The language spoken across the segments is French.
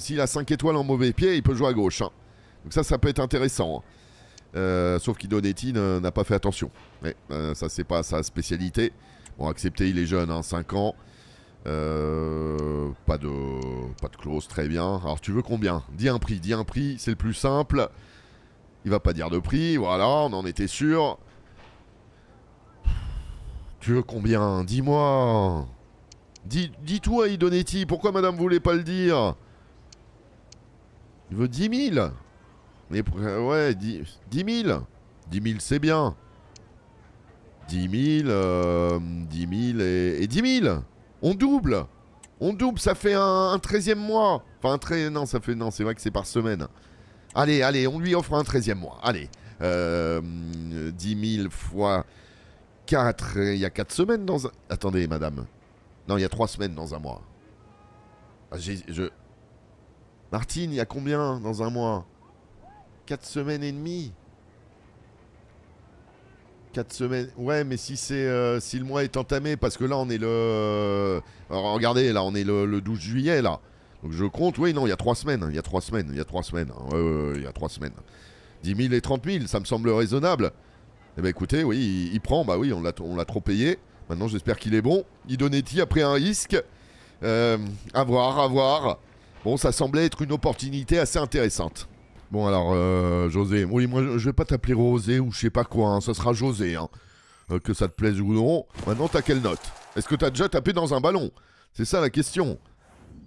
s'il a 5 étoiles en mauvais pied, il peut jouer à gauche. Hein. Donc ça, ça peut être intéressant. Hein. Euh, sauf qu'Idonetti n'a pas fait attention. Mais euh, ça, c'est pas sa spécialité. Bon, accepté, il est jeune, 5 hein, ans. Euh, pas de pas de clause, très bien. Alors, tu veux combien Dis un prix, dis un prix, c'est le plus simple. Il va pas dire de prix, voilà, on en était sûr. Tu veux combien Dis-moi. Dis, toi Idonetti, pourquoi madame voulait pas le dire il veut 10 000 euh, Ouais, 10, 000 10 000, c'est bien. 10 000, euh, 10 000 et, et, 10 000 On double On double, ça fait un, un 13e mois. Enfin, un 13... Non, ça fait... Non, c'est vrai que c'est par semaine. Allez, allez, on lui offre un 13e mois. Allez. Euh, 10 000 fois 4... Il y a 4 semaines dans un... Attendez, madame. Non, il y a 3 semaines dans un mois. Ah, je... Martine, il y a combien dans un mois 4 semaines et demie 4 semaines. Ouais, mais si c'est euh, si le mois est entamé, parce que là on est le. Euh, alors, regardez, là on est le, 12 juillet là. Donc je compte, oui, non, il y a 3 hein, semaines, il y a 3 semaines, il hein. y a 3 semaines, ouais, ouais, il y a 3 semaines. 10 000 et 30 000, ça me semble raisonnable. Eh bien écoutez, oui, il, prend, bah oui, on l'a trop payé. Maintenant j'espère qu'il est bon. Idonetti a pris un risque. Euh, à voir, à voir. Bon, ça semblait être une opportunité assez intéressante. Bon, alors, euh, José, oui, moi, je vais pas t'appeler Rosé ou je sais pas quoi, hein, ça sera José, hein, euh, que ça te plaise ou non. Maintenant, t'as quelle note Est-ce que t'as déjà tapé dans un ballon C'est ça la question.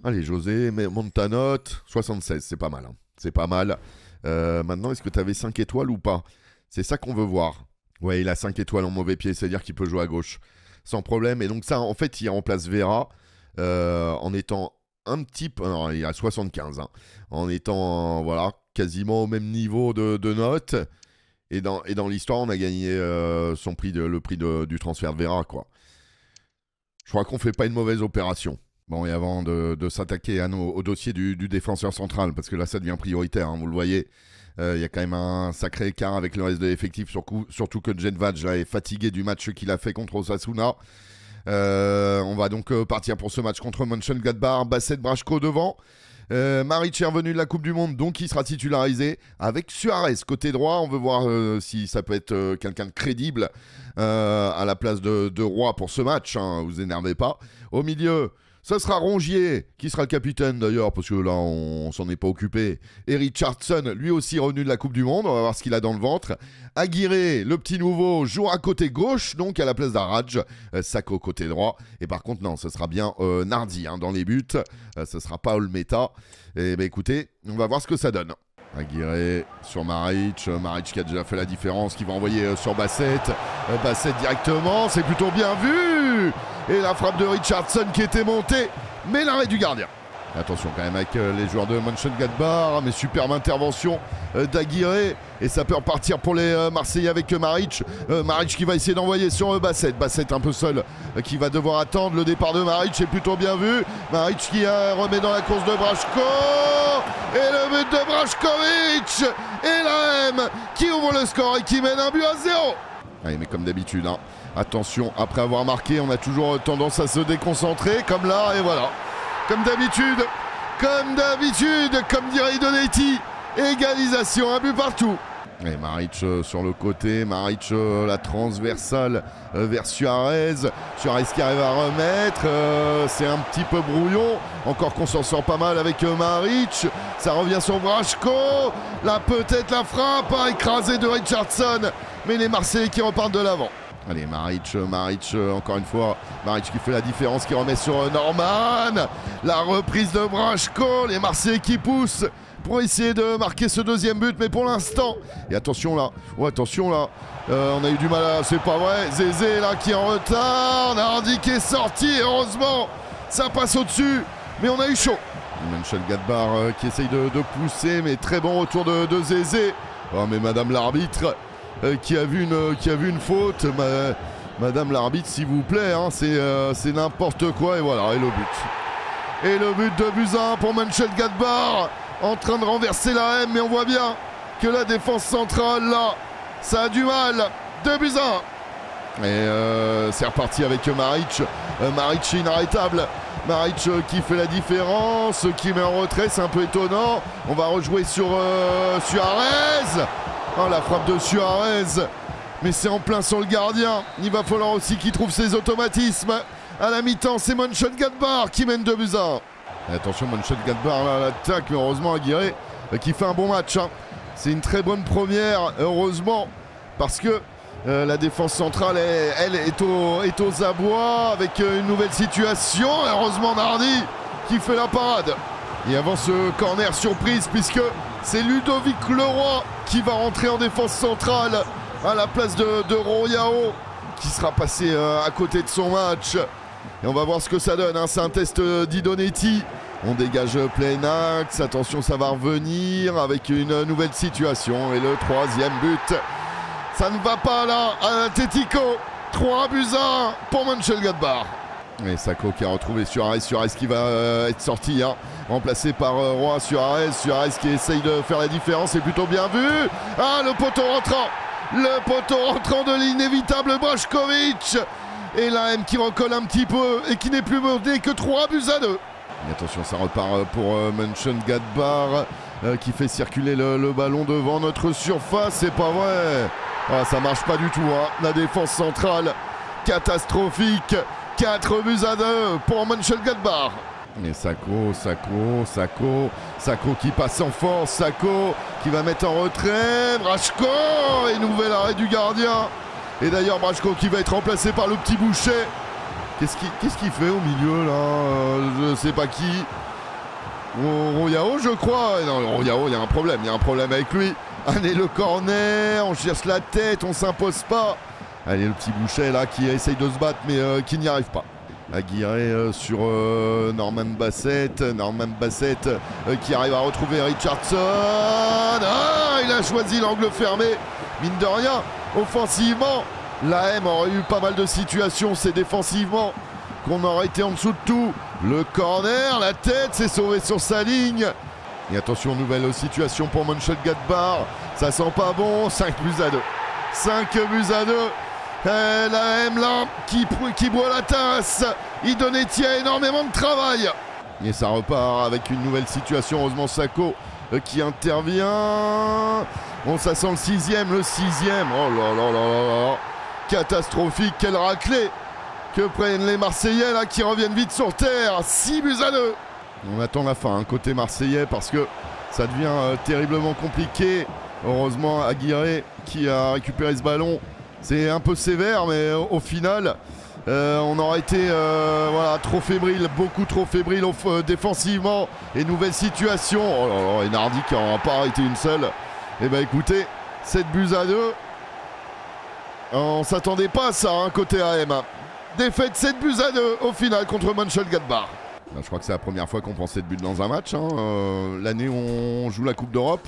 Allez, José, monte ta note. 76, c'est pas mal, hein. C'est pas mal. Euh, maintenant, est-ce que t'avais 5 étoiles ou pas C'est ça qu'on veut voir. Ouais, il a 5 étoiles en mauvais pied, c'est-à-dire qu'il peut jouer à gauche. Sans problème. Et donc ça, en fait, il remplace Vera en étant un petit peu. il a à 75, en étant voilà, quasiment au même niveau de, notes. Et dans, et dans l'histoire, on a gagné euh, son prix le prix de, du transfert de Vera, quoi. Je crois qu'on fait pas une mauvaise opération. Bon, et avant de, de s'attaquer au dossier du, du, défenseur central, parce que là, ça devient prioritaire, hein, vous le voyez. Euh, il y a quand même un sacré écart avec le reste de l'effectif, surtout que Jen Vaj est fatigué du match qu'il a fait contre Osasuna. Euh, on va donc euh, partir pour ce match contre Mönchengladbach. Basset Brachko devant. Euh, Maric est de la Coupe du Monde, donc il sera titularisé avec Suarez côté droit. On veut voir euh, si ça peut être quelqu'un de crédible à la place de, de Roi pour ce match. Hein. vous énervez pas. Au milieu, ce sera Rongier, qui sera le capitaine d'ailleurs, parce que là, on, s'en est pas occupé. Et Richardson, lui aussi revenu de la Coupe du Monde, on va voir ce qu'il a dans le ventre. Aguirre, le petit nouveau, joue à côté gauche, donc à la place d'Araj. Euh, sac au côté droit. Et par contre, non, ce sera bien euh, Nardi hein, dans les buts. Euh, ce sera pas Olmeta. Et eh ben écoutez, on va voir ce que ça donne. Aguirre sur Maric, Maric qui a déjà fait la différence, qui va envoyer sur Bassett, Bassett directement, c'est plutôt bien vu et la frappe de Richardson qui était montée, mais l'arrêt du gardien. Attention quand même avec euh, les joueurs de Mönchengladbach, hein, mais superbe intervention euh, d'Aguirre et ça peut repartir pour les euh, Marseillais avec Maric. Maric qui va essayer d'envoyer sur Basset. Basset un peu seul qui va devoir attendre le départ de Maric, c'est plutôt bien vu. Maric qui remet dans la course de Brashko et le but de Brashkovic et la M qui ouvre le score et qui mène un but à zéro. Allez, ah mais comme d'habitude, hein. Attention, après avoir marqué, on a toujours tendance à se déconcentrer, comme là, et voilà. Comme d'habitude, comme d'habitude, comme dirait Donetti, égalisation, un but partout. Et Maric euh, sur le côté, Maric euh, la transversale euh, vers Suarez. Suarez qui arrive à remettre, c'est un petit peu brouillon. Encore qu'on s'en sort pas mal avec Maric. Ça revient sur Brashko. Là peut-être la frappe écrasée de Richardson. Mais les Marseillais qui repartent de l'avant. Allez, Maric, Maric, encore une fois, Maric qui fait la différence, qui remet sur Norman. La reprise de coll les Marseillais qui poussent pour essayer de marquer ce deuxième but. Mais pour l'instant, et attention là, attention là, euh, on a eu du mal à, c'est pas vrai. Zézé là qui est en retard, On qui est sorti, heureusement, ça passe au-dessus, mais on a eu chaud. Michel Gadbar euh, qui essaye de, pousser, mais très bon retour de, de Zézé. Oh, mais madame l'arbitre, euh, qui a vu une, euh, qui a vu une faute. Madame l'arbitre, s'il vous plaît, hein, euh, c'est n'importe quoi. Et voilà, et le but. Et le but de Buzyn pour Manchel Gadbar en train de renverser la M. Mais on voit bien que la défense centrale, là, ça a du mal. De Buzin. Et c'est reparti avec Maric. Maric inarrêtable. Maric qui fait la différence, qui met en retrait, c'est un peu étonnant. On va rejouer sur Suarez. Oh, la frappe de Suarez. Mais c'est en plein sur le gardien. Il va falloir aussi qu'il trouve ses automatismes. À la mi-temps, c'est Monshot Gadbar qui mène de buts à Attention, Monshot Gadbar à l'attaque. heureusement, Aguirre euh, qui fait un bon match. Hein. C'est une très bonne première, heureusement, parce que euh, la défense centrale, est, elle, est, aux abois avec euh, une nouvelle situation. Heureusement, Nardi qui fait la parade. Et avant ce corner surprise, puisque c'est Ludovic Leroy qui va rentrer en défense centrale à la place de, Royao qui sera passé euh, à côté de son match. Et on va voir ce que ça donne. Hein. C'est un test d'Idonetti. On dégage plein axe. Attention, ça va revenir avec une nouvelle situation. Et le troisième but. Ça ne va pas là. Tético. 3 buts à 1 pour Gadbar. Et Sako qui a retrouvé Suarez, Suarez qui va euh, être sorti, hein. remplacé par euh, Roy Suarez, Suarez qui essaye de faire la différence, c'est plutôt bien vu. Ah, le poteau rentrant, le poteau rentrant de l'inévitable Boschkovitch. Et la qui recolle un petit peu et qui n'est plus modé que 3 buts à 2. attention, ça repart euh, pour euh, Gadbar qui fait circuler le, ballon devant notre surface, c'est pas vrai. Ah, ça marche pas du tout, hein. la défense centrale catastrophique. 4 buts à 2 pour Gadbar. Et Sako, Sako, Sako, Sako qui passe en force, Sako qui va mettre en retrait, Brachko et nouvel arrêt du gardien. Et d'ailleurs Brachko qui va être remplacé par le petit boucher. Qu'est-ce qu'il fait au milieu là euh, je ne sais pas qui. Royao je crois. Non, Royao, il y a un problème, il y a un problème avec lui. Allez le corner, on cherche la tête, on s'impose pas. Allez, le petit Boucher là qui essaye de se battre mais euh, qui n'y arrive pas. Aguirre euh, sur euh, Norman Bassett. Norman Bassett qui arrive à retrouver Richardson. Ah, il a choisi l'angle fermé. Mine de rien, offensivement, la M aurait eu pas mal de situations. C'est défensivement qu'on aurait été en dessous de tout. Le corner, la tête, s'est sauvé sur sa ligne. Et attention, nouvelle situation pour Monchel Gadbar. Ça sent pas bon. 5 buts à deux. 5 buts à deux. Elle la M là qui, boit la tasse. Il Idonetti a énormément de travail. Et ça repart avec une nouvelle situation. Heureusement Sacco euh, qui intervient. On ça sent le sixième, le sixième. Oh là là là là là. Catastrophique, quelle raclée que prennent les Marseillais là qui reviennent vite sur terre. 6 buts à 2. On attend la fin hein, côté Marseillais parce que ça devient euh, terriblement compliqué. Heureusement Aguirre qui a récupéré ce ballon c'est un peu sévère, mais au, final, euh, on aura été euh, voilà, trop fébrile, beaucoup trop fébrile euh, défensivement. Et nouvelle situation. Oh là là, et qui n'en a pas arrêté une seule. Eh bien écoutez, 7 buts à 2. On s'attendait pas à ça hein, côté AM. Défaite 7 buts à 2 au final contre Mönchengladbach. Bah, je crois que c'est la première fois qu'on prend 7 buts dans un match. Hein. L'année où on joue la Coupe d'Europe.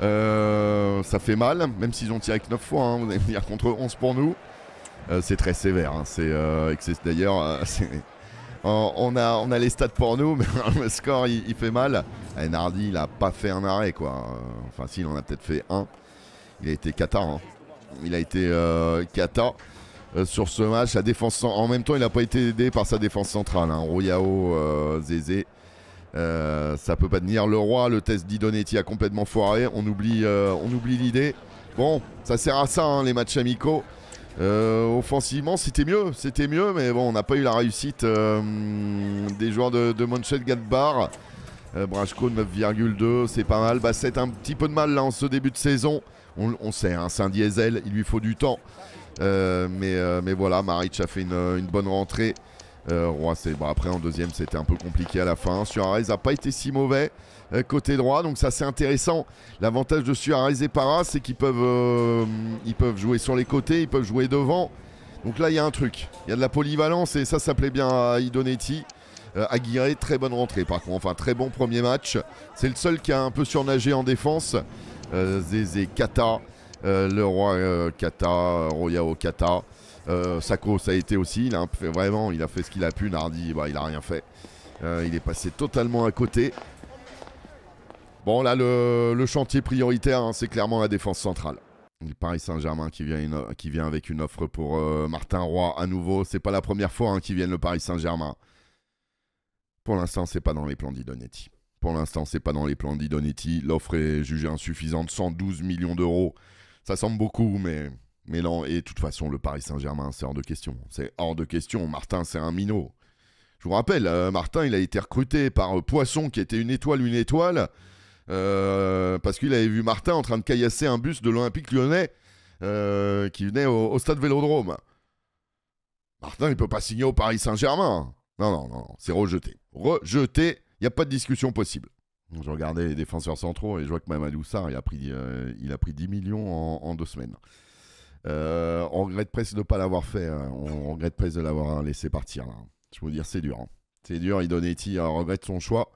Euh, ça fait mal, même s'ils ont tiré que 9 fois, vous allez me contre 11 pour nous. Euh, c'est très sévère. Hein. Euh, c'est, d'ailleurs, on, a, on a les stats pour nous, mais le score il, fait mal. Enardi, il n'a pas fait un arrêt quoi. Enfin, s'il en a peut-être fait un. Il a été Qatar. Hein. Il a été cata. sur ce match, la défense en même temps, il n'a pas été aidé par sa défense centrale. Hein. Royao, Zézé, euh, ça peut pas tenir. Le roi, le test d'Idonetti a complètement foiré. On oublie, euh, on oublie l'idée. Bon, ça sert à ça, hein, les matchs amicaux. Euh, offensivement, c'était mieux, c'était mieux, mais bon, on n'a pas eu la réussite des joueurs de, de Gadbar Brashko 9,2, c'est pas mal. Bah, c'est un petit peu de mal là en ce début de saison. On, sait, hein, c'est un diesel, il lui faut du temps. mais, mais voilà, Maric a fait une bonne rentrée. Euh, c'est bon, après en deuxième, c'était un peu compliqué à la fin. Suarez n'a pas été si mauvais euh, côté droit, donc ça c'est intéressant. L'avantage de Suarez et para c'est qu'ils peuvent, euh, peuvent jouer sur les côtés, ils peuvent jouer devant. Donc là, il y a un truc, il y a de la polyvalence et ça, ça plaît bien à Idonetti. Aguirre, très bonne rentrée par contre, enfin très bon premier match. C'est le seul qui a un peu surnagé en défense. Zézé Kata, le roi Kata, Royao Kata. Euh, Sacco, ça a été aussi. Il a fait, vraiment, il a fait ce qu'il a pu. Nardi, bah, il n'a rien fait. Euh, il est passé totalement à côté. Bon, là, le, chantier prioritaire, hein, c'est clairement la défense centrale. Paris Saint-Germain qui, vient avec une offre pour euh, Martin Roy à nouveau. C'est pas la première fois hein, qu'il vient viennent le Paris Saint-Germain. Pour l'instant, c'est pas dans les plans d'Idonetti. Pour l'instant, c'est pas dans les plans d'Idonetti. L'offre est jugée insuffisante, 112 millions d'euros. Ça semble beaucoup, mais mais non, et de toute façon, le Paris Saint-Germain, c'est hors de question. C'est hors de question. Martin, c'est un minot. Je vous rappelle, euh, Martin, il a été recruté par euh, Poisson, qui était une étoile, une étoile, euh, parce qu'il avait vu Martin en train de caillasser un bus de l'Olympique lyonnais qui venait au, stade Vélodrome. Martin, il peut pas signer au Paris Saint-Germain. Non, non, non, c'est rejeté. Rejeté, il n'y a pas de discussion possible. Je regardais les défenseurs centraux et je vois que Mamadou Sarr, il a pris, il a pris 10 millions en deux semaines. Euh, on regrette presque de ne pas l'avoir fait. Hein. On, regrette presque de l'avoir laissé partir. Je Je vous dire, c'est dur. Hein. C'est dur. Idonetti euh, regrette son choix.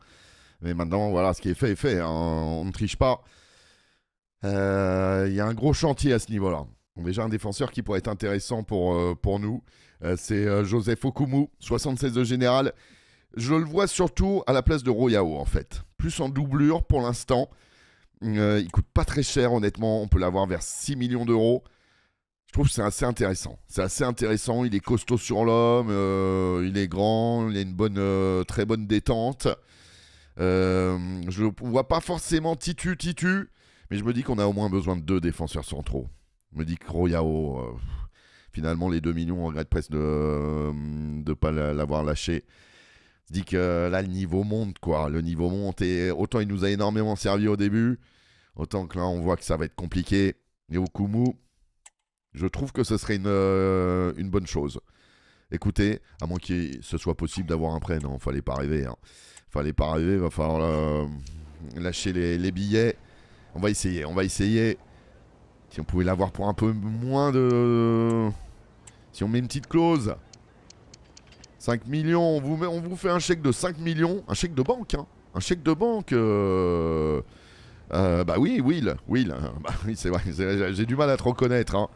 Mais maintenant, voilà, ce qui est fait est fait. Hein. On ne triche pas. Euh, il y a un gros chantier à ce niveau-là. Déjà, un défenseur qui pourrait être intéressant pour, pour nous, c'est Joseph Okumu, 76 de général. Je le vois surtout à la place de Royao, en fait. Plus en doublure pour l'instant. il coûte pas très cher, honnêtement. On peut l'avoir vers 6 millions d'euros je trouve que c'est assez intéressant. C'est assez intéressant. Il est costaud sur l'homme, euh, il est grand, il a une bonne, euh, très bonne détente. Euh, je ne vois pas forcément Titu, Titu, mais je me dis qu'on a au moins besoin de deux défenseurs centraux. Je me dis que Royao, finalement, les deux millions, on regrette presque de ne pas l'avoir lâché Je dis que là, le niveau monte, quoi. Le niveau monte. Et autant il nous a énormément servi au début, autant que là, on voit que ça va être compliqué. Et je trouve que ce serait une, euh, une bonne chose. Écoutez, à moins que ce soit possible d'avoir un prêt, non, fallait pas rêver. ne hein. Fallait pas rêver, va falloir euh, lâcher les, billets. On va essayer, on va essayer. Si on pouvait l'avoir pour un peu moins de... Si on met une petite clause. 5 millions, on vous, on vous fait un chèque de 5 millions. Un chèque de banque, hein. Un chèque de banque. Euh, bah oui, Will, Will. Bah oui, c'est vrai, j'ai du mal à te reconnaître. Hein.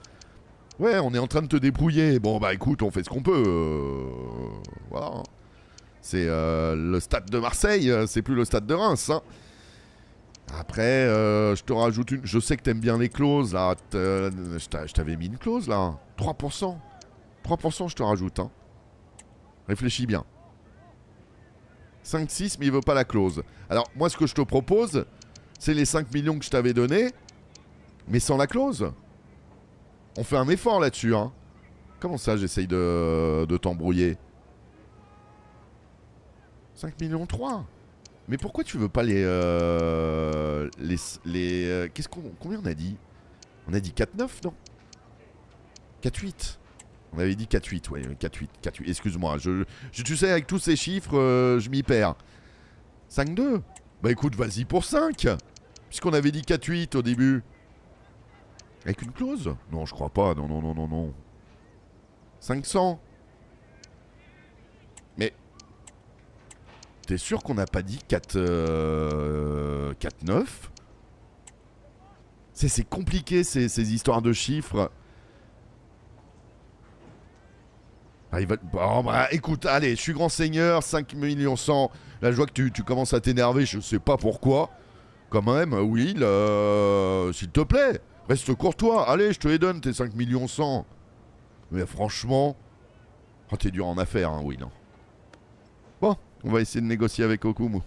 Ouais, on est en train de te débrouiller. Bon, bah écoute, on fait ce qu'on peut. Euh, voilà. Hein. C'est euh, le stade de Marseille, euh, c'est plus le stade de Reims. Hein. Après, je te rajoute une. Je sais que t'aimes bien les clauses là. Je t'avais mis une clause là. 3%. 3% je te rajoute. Hein. Réfléchis bien. 5-6, mais il veut pas la clause. Alors, moi, ce que je te propose, c'est les 5 millions que je t'avais donné, mais sans la clause. On fait un effort là-dessus, hein. Comment ça, j'essaye de, t'embrouiller 5 millions 3 Mais pourquoi tu veux pas les... Euh, les... les euh, Qu'est-ce qu'on... Combien on a dit On a dit 4-9, non 4-8 on avait dit 4-8, ouais, 4-8, 4 excuse-moi, je, tu sais, avec tous ces chiffres, euh, je m'y perds. 5-2 Bah écoute, vas-y pour 5 Puisqu'on avait dit 4-8 au début. Avec une clause Non, je crois pas. Non, non, non, non, non. 500 Mais... T'es sûr qu'on n'a pas dit 4... 4,9 9 C'est compliqué ces, histoires de chiffres. Ah, bah, écoute, allez, je suis grand seigneur, 5 millions 100. Là, je vois que tu, tu commences à t'énerver, je sais pas pourquoi. Quand même, Will, euh, s'il te plaît. Reste courtois. Allez, je te les donne, tes 5 millions 100. Mais franchement... Oh, t'es dur en affaires, hein, oui, non. Bon, on va essayer de négocier avec Okumu.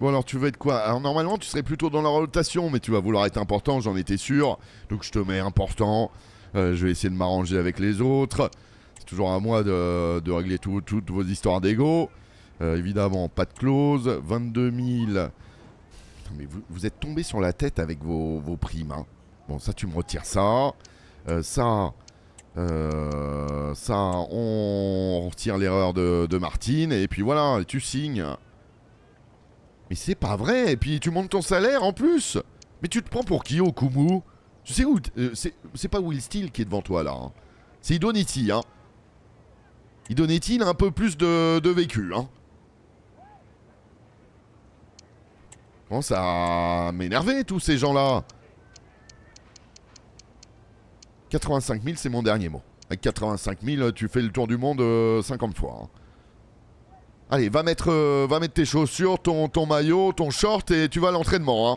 Bon alors tu veux être quoi Alors normalement tu serais plutôt dans la rotation, mais tu vas vouloir être important, j'en étais sûr. Donc je te mets important. Euh, je vais essayer de m'arranger avec les autres. C'est toujours à moi de, régler toutes vos histoires d'ego. Euh, évidemment, pas de clause. 22 000. mais vous, êtes tombé sur la tête avec vos, vos primes. Hein. Bon, ça, tu me retires ça. Euh, ça, euh, ça, on retire l'erreur de, Martine. Et puis voilà, tu signes. Mais c'est pas vrai. Et puis tu montes ton salaire en plus. Mais tu te prends pour qui, Okumu Tu sais où euh, C'est pas Will Steel qui est devant toi là. Hein. C'est Idonetti. Hein. Idonetti, il a un peu plus de, de vécu. Hein. Comment ça m'énerver tous ces gens-là 85 000, c'est mon dernier mot. Avec 85 000, tu fais le tour du monde 50 euh, fois. Hein. Allez, va mettre, euh, va mettre tes chaussures, ton, ton maillot, ton short et tu vas à l'entraînement. Hein.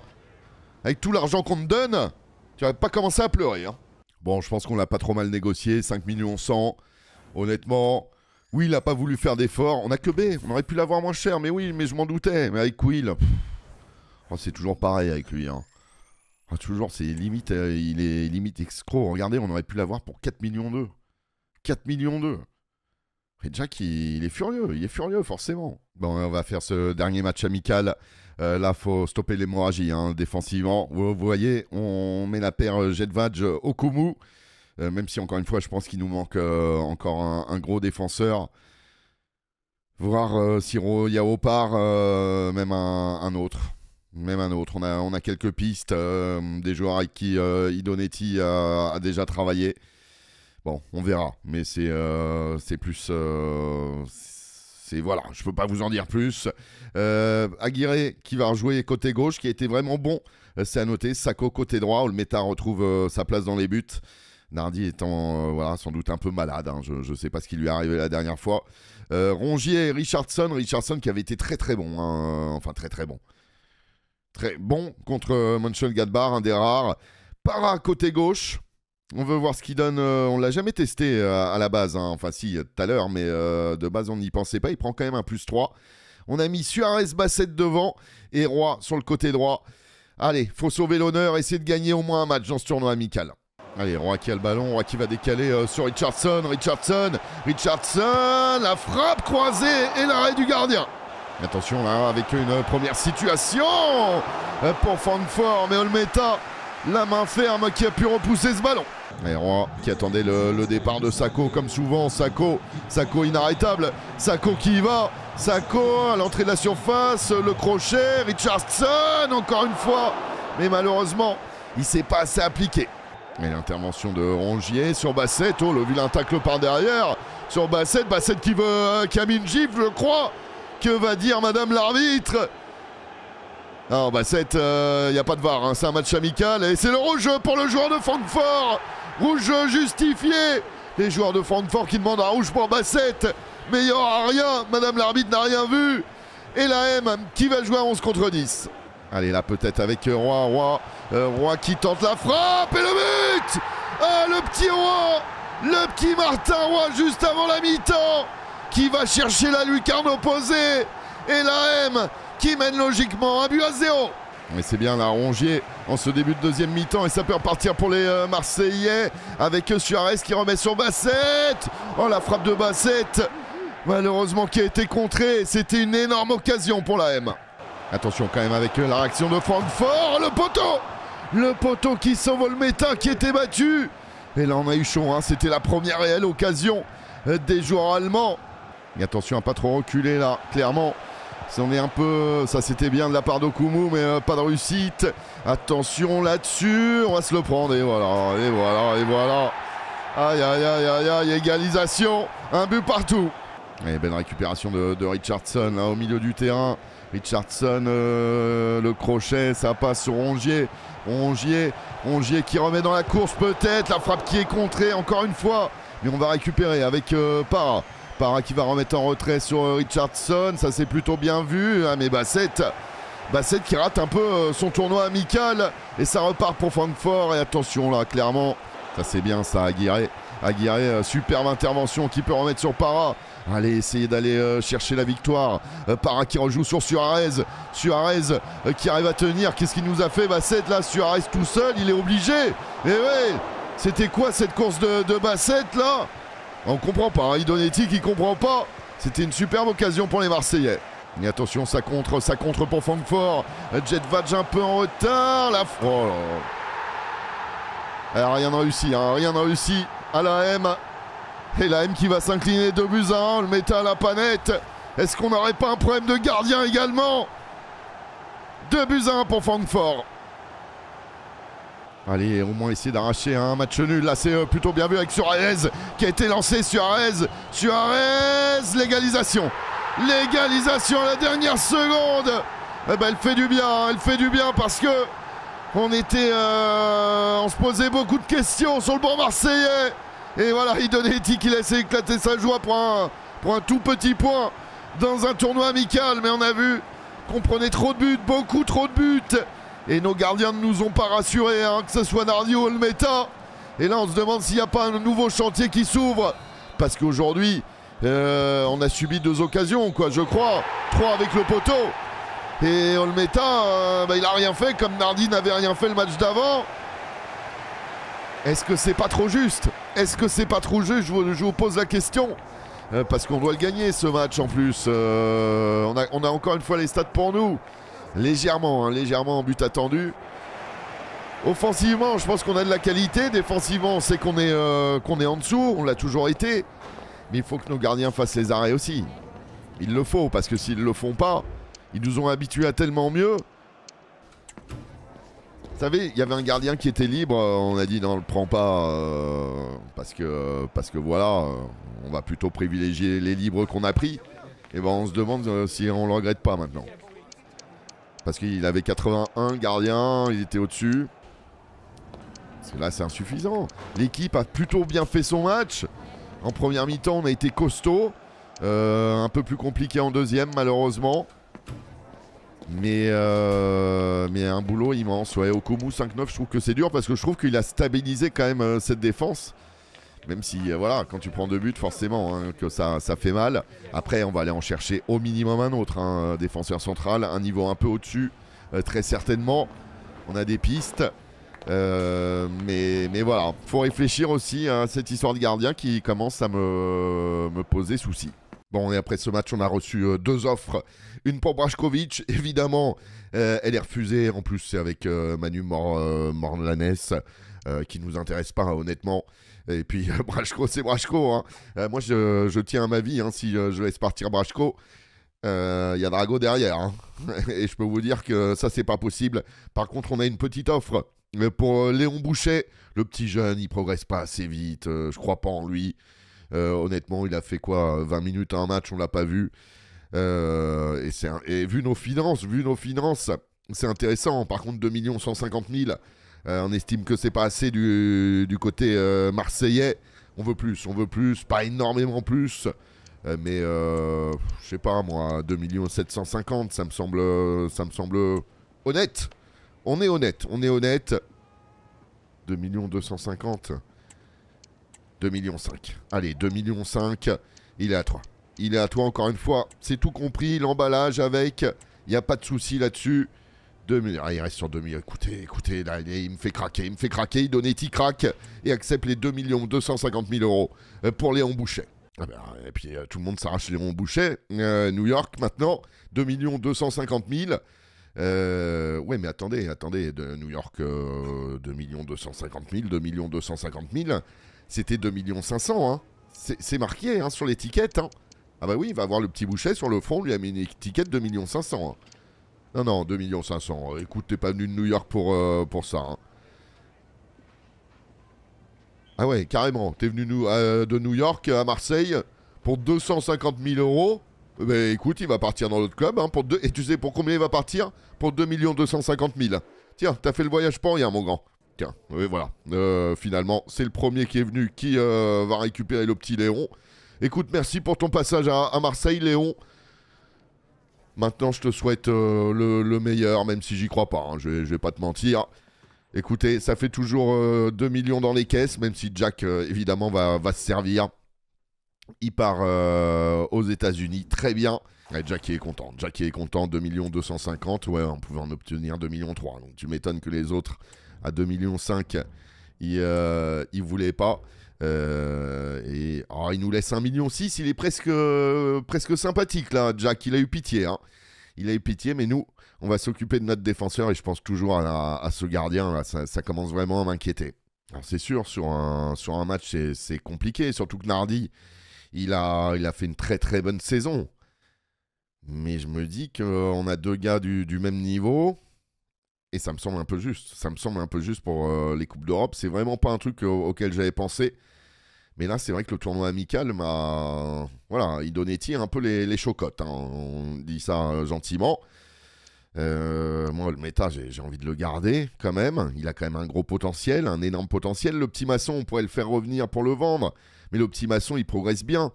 Avec tout l'argent qu'on te donne, tu vas pas commencé à pleurer. Hein. Bon, je pense qu'on l'a pas trop mal négocié, 5 millions 100. Honnêtement, oui, il a pas voulu faire d'effort. On a que B, on aurait pu l'avoir moins cher, mais oui, mais je m'en doutais. Mais avec Will, oh, c'est toujours pareil avec lui. Ah, toujours, c'est limite, euh, il est limite excro. Regardez, on aurait pu l'avoir pour 4 millions d'eux. 4 millions d'eux. Et Jack, il, est furieux, il est furieux, forcément. Bon, on va faire ce dernier match amical. Là, euh, là, faut stopper l'hémorragie, hein, défensivement. Vous, voyez, on met la paire euh, Jedvaj au Kumu. même si, encore une fois, je pense qu'il nous manque encore un, gros défenseur. Voir Siro Yao part, même un autre. Même un autre. On a, on a quelques pistes euh, des joueurs avec qui euh, Idonetti a, déjà travaillé. Bon, on verra. Mais c'est euh, plus. c'est voilà, je ne peux pas vous en dire plus. Aguirre qui va rejouer côté gauche, qui a été vraiment bon. C'est à noter. Sako côté droit. où le méta retrouve sa place dans les buts. Nardi étant voilà, sans doute un peu malade, hein. je ne sais pas ce qui lui est arrivé la dernière fois. Rongier et Richardson, Richardson qui avait été très très bon, hein. enfin très très bon. Très bon contre euh, Monchel Gadbar, un des rares. Para côté gauche. On veut voir ce qu'il donne. Euh, on l'a jamais testé euh, à la base. Hein. Enfin, si, tout à l'heure, mais de base, on n'y pensait pas. Il prend quand même un plus 3. On a mis Suarez Bassett devant et Roy sur le côté droit. Allez, faut sauver l'honneur, essayer de gagner au moins un match dans ce tournoi amical. Allez, Roy qui a le ballon, Roy qui va décaler sur Richardson, Richardson, Richardson, la frappe croisée et l'arrêt du gardien. Attention là avec une première situation euh, pour Francfort, mais Olmeta, la main ferme qui a pu repousser ce ballon. mais qui attendait le, départ de Sako comme souvent, Sako Sacco inarrêtable, Sako qui y va, Sako à l'entrée de la surface, le crochet, Richardson encore une fois, mais malheureusement il s'est pas assez appliqué. Et l'intervention de Rongier sur Bassett, oh le vilain tacle par derrière, sur Bassett, Bassett qui veut Camille euh, Gif, je crois, que va dire Madame l'arbitre Alors ah, Bassette, euh, il n'y a pas de VAR, hein. c'est un match amical. Et c'est le rouge pour le joueur de Francfort. Rouge justifié. Les joueurs de Francfort qui demandent un rouge pour Bassette. Mais il n'y aura rien. Madame l'arbitre n'a rien vu. Et la M qui va jouer à 11 contre 10. Allez, là peut-être avec Roi. Roi, Roi qui tente la frappe. Et le but Ah, le petit Roi Le petit Martin Roi juste avant la mi-temps qui va chercher la lucarne opposée et la M qui mène logiquement un but à zéro. Mais c'est bien la Rongier en ce début de deuxième mi-temps et ça peut repartir pour les euh, Marseillais avec Suarez qui remet sur Bassette. Oh la frappe de Bassette malheureusement qui a été contrée. C'était une énorme occasion pour la M. Attention quand même avec euh, la réaction de Francfort, le poteau Le poteau qui s'envole méta qui était battu. Et là on a eu chaud, hein. c'était la première réelle occasion euh, des joueurs allemands. Et attention à pas trop reculer là, clairement. Si on est un peu, ça c'était bien de la part d'Okumu, mais euh, pas de réussite. Attention là-dessus, on va se le prendre. Et voilà, et voilà, et voilà. Aïe, aïe, aïe, aïe, aïe, égalisation. Un but partout. Et belle récupération de, Richardson hein, au milieu du terrain. Richardson, euh, le crochet, ça passe sur Rongier. Rongier, Rongier qui remet dans la course peut-être. La frappe qui est contrée encore une fois. Mais on va récupérer avec euh, Para. Parra qui va remettre en retrait sur euh, Richardson. Ça s'est plutôt bien vu. Hein, mais Bassett. Bassett qui rate un peu euh, son tournoi amical. Et ça repart pour Francfort. Et attention là, clairement. Ça c'est bien ça, Aguirre. Aguirre, euh, superbe intervention qui peut remettre sur Para. Allez, essayer d'aller chercher la victoire. Para qui rejoue sur Suarez. Suarez qui arrive à tenir. Qu'est-ce qu'il nous a fait Bassett là Suarez tout seul, il est obligé. Mais eh ouais C'était quoi cette course de, de Bassett là on comprend pas, Idonetti hein. qui comprend pas. C'était une superbe occasion pour les Marseillais. mais attention, ça contre, ça contre pour Francfort. Jet Vaj un peu en retard. La... Oh Alors, rien n'a réussi, hein. rien n'a réussi à la M. Et la M qui va s'incliner 2 buts à 1, le métal à la panette. Est-ce qu'on n'aurait pas un problème de gardien également 2 buts à 1 pour Francfort. Allez, au moins essayer d'arracher un match nul. Là, c'est euh, plutôt bien vu avec Suarez qui a été lancé. Suarez, Suarez, légalisation. Légalisation à la dernière seconde. Eh ben, elle fait du bien, hein. elle fait du bien parce que on était, euh, on se posait beaucoup de questions sur le bon marseillais. Et voilà, Idonetti qui laisse éclater sa joie pour un, pour un tout petit point dans un tournoi amical. Mais on a vu qu'on prenait trop de buts, beaucoup trop de buts. Et nos gardiens ne nous ont pas rassurés, hein, que ce soit Nardi ou Olmeta. Et là, on se demande s'il n'y a pas un nouveau chantier qui s'ouvre. Parce qu'aujourd'hui, euh, on a subi deux occasions, quoi, je crois. Trois avec le poteau. Et Olmeta, euh, bah, il n'a rien fait, comme Nardi n'avait rien fait le match d'avant. Est-ce que c'est pas trop juste Est-ce que c'est pas trop juste je vous, pose la question. Euh, parce qu'on doit le gagner ce match en plus. on, on a encore une fois les stats pour nous. Légèrement, hein, légèrement en but attendu. Offensivement, je pense qu'on a de la qualité. Défensivement, on sait qu'on est, euh, est en dessous. On l'a toujours été. Mais il faut que nos gardiens fassent les arrêts aussi. Il le faut, parce que s'ils ne le font pas, ils nous ont habitués à tellement mieux. Vous savez, il y avait un gardien qui était libre. On a dit non, on le prend pas. Euh, parce, que, parce que voilà, on va plutôt privilégier les libres qu'on a pris. Et ben on se demande euh, si on le regrette pas maintenant. Parce qu'il avait 81 gardien, il était au-dessus. Là, c'est insuffisant. L'équipe a plutôt bien fait son match. En première mi-temps, on a été costaud. Euh, un peu plus compliqué en deuxième, malheureusement. Mais, euh, mais un boulot immense. Ouais, Okomu 5-9, je trouve que c'est dur parce que je trouve qu'il a stabilisé quand même euh, cette défense. Même si, euh, voilà, quand tu prends deux buts, forcément, hein, que ça, ça fait mal. Après, on va aller en chercher au minimum un autre, un hein, euh, défenseur central, un niveau un peu au-dessus, euh, très certainement. On a des pistes. mais, mais voilà, faut réfléchir aussi hein, à cette histoire de gardien qui commence à me, me poser souci. Bon, et après ce match, on a reçu deux offres. Une pour Brajkovic, évidemment, elle est refusée. En plus, c'est avec Manu Morlanès Morlanes, qui nous intéresse pas, honnêtement. Et puis euh, Brachko, c'est Brachko. Hein. Euh, moi, je, tiens à ma vie. Hein, si euh, je laisse partir Brachko, il y a Drago derrière. Hein. Et je peux vous dire que ça, c'est pas possible. Par contre, on a une petite offre pour Léon Boucher. Le petit jeune, il progresse pas assez vite. je crois pas en lui. honnêtement, il a fait quoi 20 minutes à un match, on l'a pas vu. et, et, vu nos finances, vu nos finances, c'est intéressant. Par contre, 2 150 000 euh, on estime que c'est pas assez du, côté euh, marseillais. On veut plus, on veut plus, pas énormément plus. Euh, mais je sais pas moi, 2 ça me semble, ça me semble honnête. On est honnête, on est honnête. 2 250. millions Allez, 2 millions Il est à toi. Il est à toi encore une fois. C'est tout compris. L'emballage avec. Il n'y a pas de souci là-dessus. 2 millions. Ah, il reste sur 2 millions. Écoutez, écoutez, là, il, me fait craquer, il me fait craquer. il donne Donetti craque et accepte les 2 millions 250 000 euros euh, pour Léon Boucher. Ah ben, euh, et puis euh, tout le monde s'arrache Léon Boucher. New York maintenant, 2 millions 250 000. Euh, ouais, mais attendez, attendez, de New York, 2 millions 250 000, 2 millions 250 000, c'était 2 millions 500, hein. C'est marqué hein, sur l'étiquette, hein. Ah bah oui, il va avoir le petit Boucher sur le front, lui a mis une étiquette 2 millions 500. Hein. Non, non, 2 500 000. Écoute, t'es pas venu de New York pour, euh, pour ça. Hein. Ah ouais, carrément. T'es venu euh, de New York à Marseille pour 250 000 euros. Eh ben écoute, il va partir dans l'autre club. Hein, pour deux... Et tu sais pour combien il va partir Pour 2 250 000. Tiens, t'as fait le voyage pour rien, mon grand. Tiens, voilà. Euh, finalement, c'est le premier qui est venu qui va récupérer le petit Léon. Écoute, merci pour ton passage à Marseille, Léon. Maintenant, je te souhaite euh, le, meilleur, même si j'y crois pas. Hein. je, vais, vais, pas te mentir. Écoutez, ça fait toujours 2 euh, millions dans les caisses, même si Jack, euh, évidemment, va, se servir. Il part aux États-Unis. Très bien. Jack est content. Jackie est content. 2 millions 250. Ouais, on pouvait en obtenir 2 millions 3. Donc, tu m'étonnes que les autres, à 2 millions 5, ils, ne voulaient pas. Euh, et oh, il nous laisse 1,6 million. Il est presque, euh, presque sympathique, là, Jack. Il a eu pitié. Hein. Il a eu pitié, mais nous, on va s'occuper de notre défenseur. Et je pense toujours à, ce gardien. Là. Ça, commence vraiment à m'inquiéter. Alors, c'est sûr, sur un, sur un match, c'est compliqué. Surtout que Nardi, il a, il a fait une très très bonne saison. Mais je me dis qu'on euh, a deux gars du, même niveau. Et ça me semble un peu juste. Ça me semble un peu juste pour les Coupes d'Europe. C'est vraiment pas un truc auquel j'avais pensé. Mais là, c'est vrai que le tournoi amical m'a. Voilà, il donnait tir un peu les, les chocottes. Hein. On dit ça euh, gentiment. Euh, moi, le méta, j'ai envie de le garder quand même. Il a quand même un gros potentiel, un énorme potentiel. Le on pourrait le faire revenir pour le vendre. Mais le petit il progresse bien.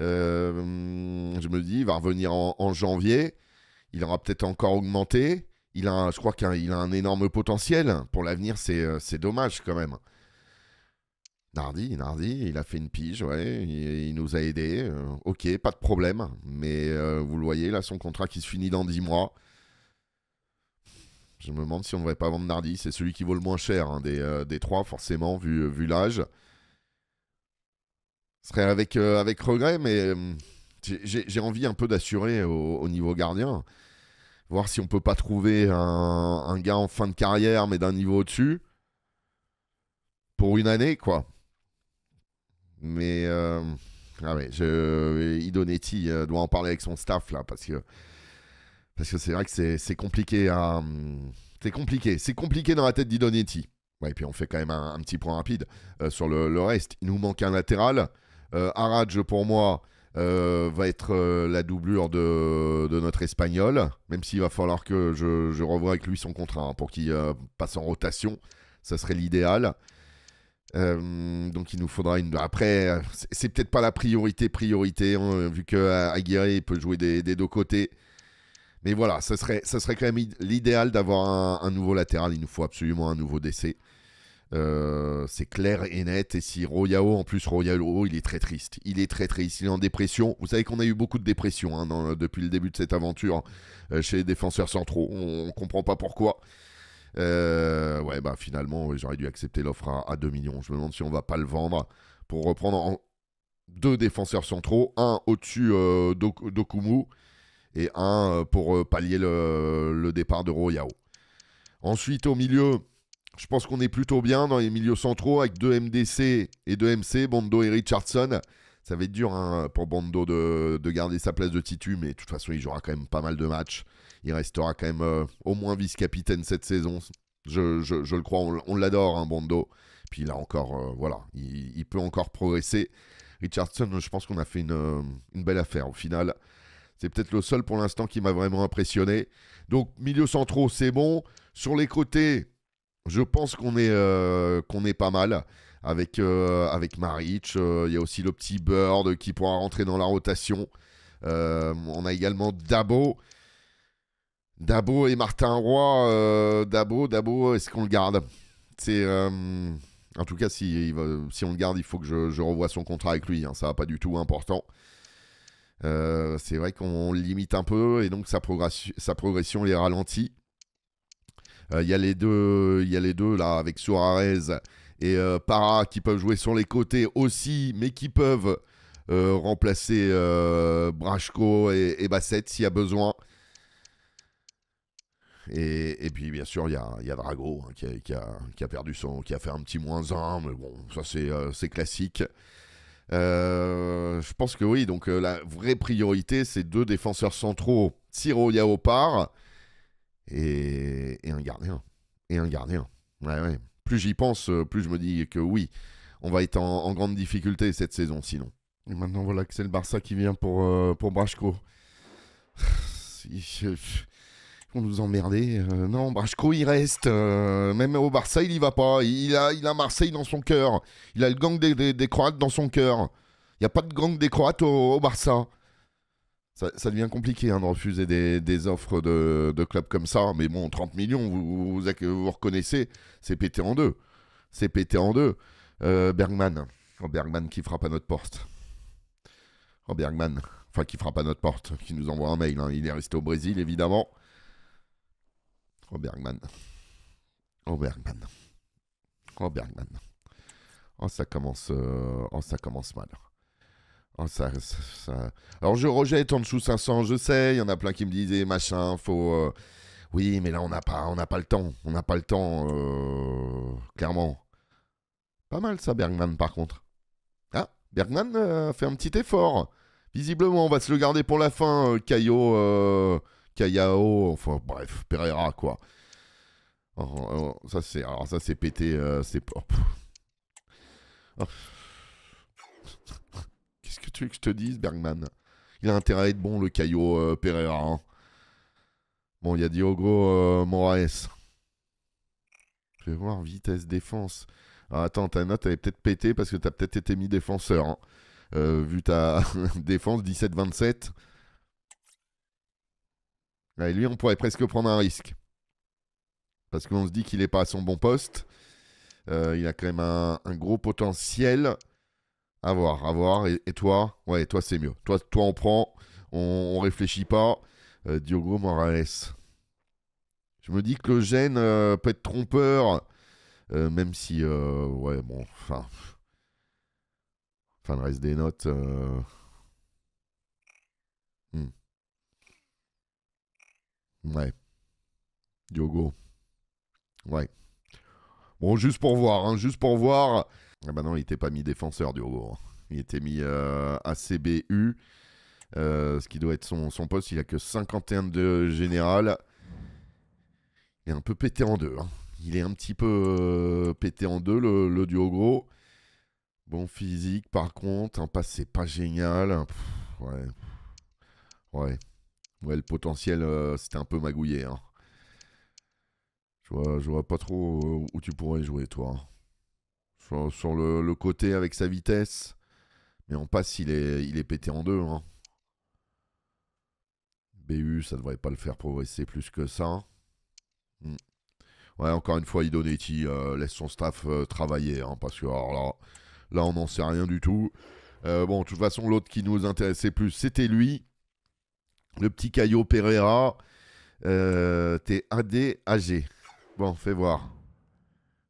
Euh, je me dis, il va revenir en, janvier. Il aura peut-être encore augmenté. Il a, je crois qu'il a un énorme potentiel. Pour l'avenir, c'est dommage quand même. Nardi, Nardi, il a fait une pige, ouais, il, nous a aidés. Euh, ok, pas de problème. Mais euh, vous le voyez, là, son contrat qui se finit dans 10 mois. Je me demande si on ne devrait pas vendre Nardi. C'est celui qui vaut le moins cher hein, euh, des, trois, forcément, vu, vu l'âge. Ce serait avec, avec regret, mais j'ai envie un peu d'assurer au, niveau gardien. Voir si on peut pas trouver un, un gars en fin de carrière, mais d'un niveau au-dessus. Pour une année, quoi mais euh, ah Idonetti euh, doit en parler avec son staff là parce que parce que c'est vrai que c'est compliqué c'est compliqué, c'est compliqué dans la tête d'Idonetti. Ouais, et puis on fait quand même un, petit point rapide euh, sur le, le, reste. Il nous manque un latéral. Euh, pour moi va être la doublure de, de, notre espagnol, même s'il va falloir que je, je revoie avec lui son contrat hein, pour qu'il passe en rotation. Ça serait l'idéal. Euh, donc il nous faudra une. Après, c'est peut-être pas la priorité, priorité, hein, vu que euh, Aguirre peut jouer des, deux côtés. Mais voilà, ça serait, ça serait quand même l'idéal d'avoir un, nouveau latéral. Il nous faut absolument un nouveau décès. Euh, c'est clair et net. Et si Royao, en plus, Royao, il est très triste. Il est très triste. Il est en dépression. Vous savez qu'on a eu beaucoup de dépression hein, depuis le début de cette aventure chez les défenseurs centraux. On, on comprend pas pourquoi. Euh, ouais, bah finalement, j'aurais dû accepter l'offre à, 2 millions. Je me demande si on va pas le vendre pour reprendre deux défenseurs centraux, un au-dessus euh, d'Okumu et un euh, pour pallier le, départ de Royao. Ensuite, au milieu, je pense qu'on est plutôt bien dans les milieux centraux avec deux MDC et deux MC, Bondo et Richardson. Ça va être dur hein, pour Bondo de, de, garder sa place de titu, mais de toute façon, il jouera quand même pas mal de matchs il restera quand même euh, au moins vice-capitaine cette saison. Je, le crois, on, l'adore, un hein, Bando. Puis il encore, euh, voilà, il, peut encore progresser. Richardson, je pense qu'on a fait euh, une, belle affaire au final. C'est peut-être le seul pour l'instant qui m'a vraiment impressionné. Donc, milieu centraux, c'est bon. Sur les côtés, je pense qu'on est, pas mal avec, avec Maric. Il y a aussi le petit Bird qui pourra rentrer dans la rotation. on a également Dabo Dabo et Martin Roy, euh, Dabo, Dabo, est-ce qu'on le garde C'est euh, en tout cas si, on le garde, il faut que je, revoie son contrat avec lui. Hein. ça va pas du tout important. Euh, c'est vrai qu'on limite un peu et donc sa, progression, sa progression les Il y a les deux, il y a les deux là avec Suarez et Para qui peuvent jouer sur les côtés aussi, mais qui peuvent remplacer Brashko et, et Bassett s'il y a besoin. Et, puis bien sûr, il y a, y a, Drago hein, qui, a, qui, a, perdu son, qui a fait un petit moins 1, mais bon, ça c'est euh, classique. Euh, je pense que oui, donc euh, la vraie priorité, c'est deux défenseurs centraux, Tiro Yaopar et, et un gardien. Et un gardien. Ouais, ouais. Plus j'y pense, plus je me dis que oui, on va être en, grande difficulté cette saison sinon. Et maintenant, voilà que c'est le Barça qui vient pour, pour Brasco. si, on nous emmerder. Euh, non, Brasco, il reste. Euh, même au Barça, il y va pas. Il a, il a Marseille dans son cœur. Il a le gang des, Croates dans son cœur. Il n'y a pas de gang des Croates au, Barça. Ça, devient compliqué hein, de refuser des, offres de, clubs comme ça. Mais bon, 30 millions, vous, reconnaissez, c'est pété en deux. C'est pété en deux. Euh, Bergman. Oh, Bergman qui frappe à notre porte. Oh, Bergman. Enfin, qui frappe à notre porte, qui nous envoie un mail. Hein. Il est resté au Brésil, évidemment. Oh Bergman. Oh Bergman. Oh Bergman. Oh ça commence, euh, oh, ça commence mal. Oh, ça, ça, Alors je rejette en dessous 500, je sais, il y en a plein qui me disaient eh, machin, faut... Euh, oui, mais là on n'a pas, on pas le temps, on n'a pas le temps, euh, clairement. Pas mal ça Bergman par contre. Ah, Bergman fait un petit effort. Visiblement on va se le garder pour la fin, Caillot. Callao, enfin bref, Pereira quoi. Euh, ça c'est ça c'est pété, euh, c'est ah. Qu'est-ce que tu veux que je te dise, Bergman Il a intérêt à être bon le Caillot euh, Pereira. Hein. Bon, il y a Diogo Moraes. Je vais voir vitesse défense. Ah, attends, ta note elle peut-être pété parce que t'as peut-être été mis défenseur. Hein. vu ta défense 17-27. Bah, lui, on pourrait presque prendre un risque. Parce qu'on se dit qu'il n'est pas à son bon poste. Euh, il a quand même un, gros potentiel. À voir, à voir. Et, toi Ouais, toi, c'est mieux. Toi, toi on prend. On, réfléchit pas. Euh, Diogo Morales. Je me dis que le gène euh, peut être trompeur. même si. ouais, bon. Enfin. Enfin, le reste des notes. Hmm. Ouais. Diogo. Ouais. Bon, juste pour voir, hein, juste pour voir. Ah bah non, il n'était pas mis défenseur, Diogo. Hein. Il était mis euh, ACBU, euh, ce qui doit être son, poste. Il a que 51 de général. Il est un peu pété en deux. Hein. Il est un petit peu euh, pété en deux, le, le, Diogo. Bon physique, par contre. Un passe, c'est pas génial. ouais. Ouais le potentiel, euh, c'était un peu magouillé. Hein. Je, vois, vois pas trop euh, où tu pourrais jouer, toi. Hein. Sur, le, côté avec sa vitesse. Mais en passe, il est, il est pété en deux. Hein. BU, ça devrait pas le faire progresser plus que ça. Hmm. Ouais, encore une fois, Idonetti euh, laisse son staff euh, travailler, parce que là, on n'en sait rien du tout. bon, de toute façon, l'autre qui nous intéressait plus, c'était lui. Le petit Caillot Pereira, euh, t'es AD, AG. Bon, fais voir.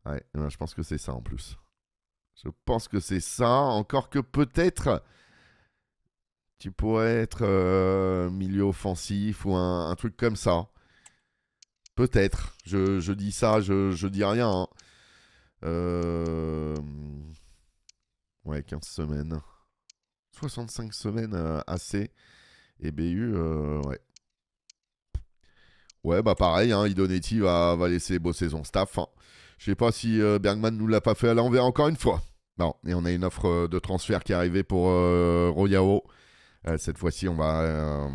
Eh ben, je pense que c'est ça en plus. Je pense que c'est ça. Encore que peut-être tu pourrais être euh, milieu offensif ou un, truc comme ça. Peut-être. Je, dis ça, je, dis rien. Hein. Euh, ouais, 15 semaines. 65 semaines, assez. Et BU, euh, ouais. Ouais, bah pareil, hein, Idonetti va, va, laisser bosser saison staff. Hein. Je sais pas si Bergmann euh, Bergman nous l'a pas fait à l'envers encore une fois. Non, et on a une offre euh, de transfert qui est arrivée pour Royao. cette fois-ci, on va,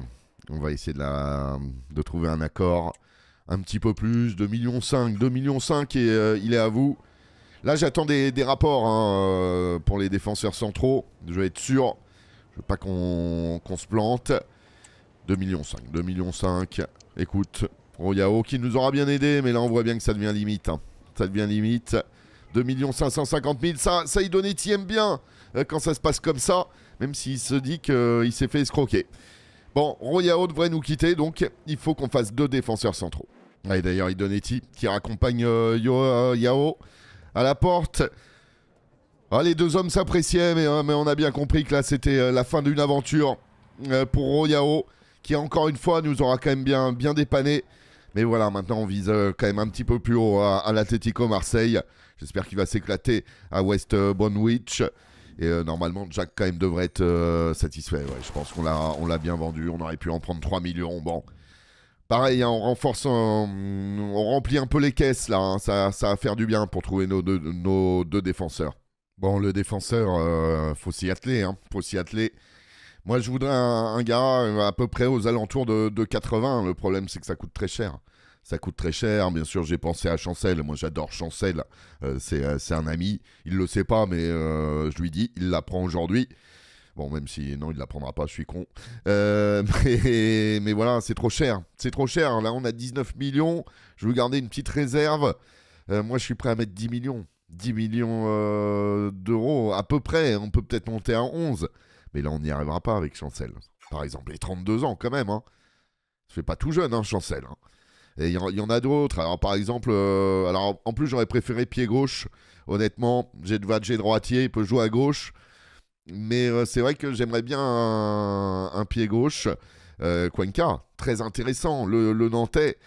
on va essayer de, la, de trouver un accord un petit peu plus, 2,5 millions, 2,5 millions et il est à vous. Là, j'attends des, rapports hein, pour les défenseurs centraux. Je vais être sûr. Je veux pas qu'on se plante. 2 millions 5, 2 millions 5. Écoute, Royao qui nous aura bien aidé, mais là on voit bien que ça devient limite. Hein. Ça devient limite. 2 550 000, ça, ça Idonetti aime bien euh, quand ça se passe comme ça, même s'il se dit qu'il euh, s'est fait escroquer. Bon, Royao devrait nous quitter, donc il faut qu'on fasse deux défenseurs centraux. et d'ailleurs, Idonetti qui raccompagne euh, Yao à la porte. Ah, les deux hommes s'appréciaient, hein, mais, on a bien compris que là, c'était euh, la fin d'une aventure euh, pour Royao, qui encore une fois nous aura quand même bien, bien dépanné. Mais voilà, maintenant on vise euh, quand même un petit peu plus haut hein, à, l'Atlético Marseille. J'espère qu'il va s'éclater à West Bromwich. Et normalement, Jack quand même devrait être satisfait. je pense qu'on l'a, l'a bien vendu. On aurait pu en prendre 3 millions. Bon, pareil, hein, on on remplit un peu les caisses là. Ça, ça va faire du bien pour trouver nos deux défenseurs. Bon, le défenseur, il euh, faut s'y atteler, hein, faut s'y atteler. Moi, je voudrais un, gars euh, à peu près aux alentours de, 80. Le problème, c'est que ça coûte très cher. Ça coûte très cher. Bien sûr, j'ai pensé à Chancel. Moi, j'adore Chancel. Euh, c'est un ami. Il le sait pas, mais je lui dis, il l'apprend aujourd'hui. Bon, même si non, il ne l'apprendra pas, je suis con. mais, voilà, c'est trop cher. C'est trop cher. Là, on a 19 millions. Je veux garder une petite réserve. moi, je suis prêt à mettre 10 millions. 10 millions euh, d'euros à peu près. On peut peut-être monter à 11. Mais là, on n'y arrivera pas avec Chancel. Par exemple, les 32 ans quand même. Hein. Ça fait pas tout jeune, hein, Chancel. Hein. Et il y, en a d'autres. Alors, par exemple, euh, alors, en plus, j'aurais préféré pied gauche. Honnêtement, j'ai de droitier, il peut jouer à gauche. Mais euh, c'est vrai que j'aimerais bien un, pied gauche. Cuenca, très intéressant, le Nantais.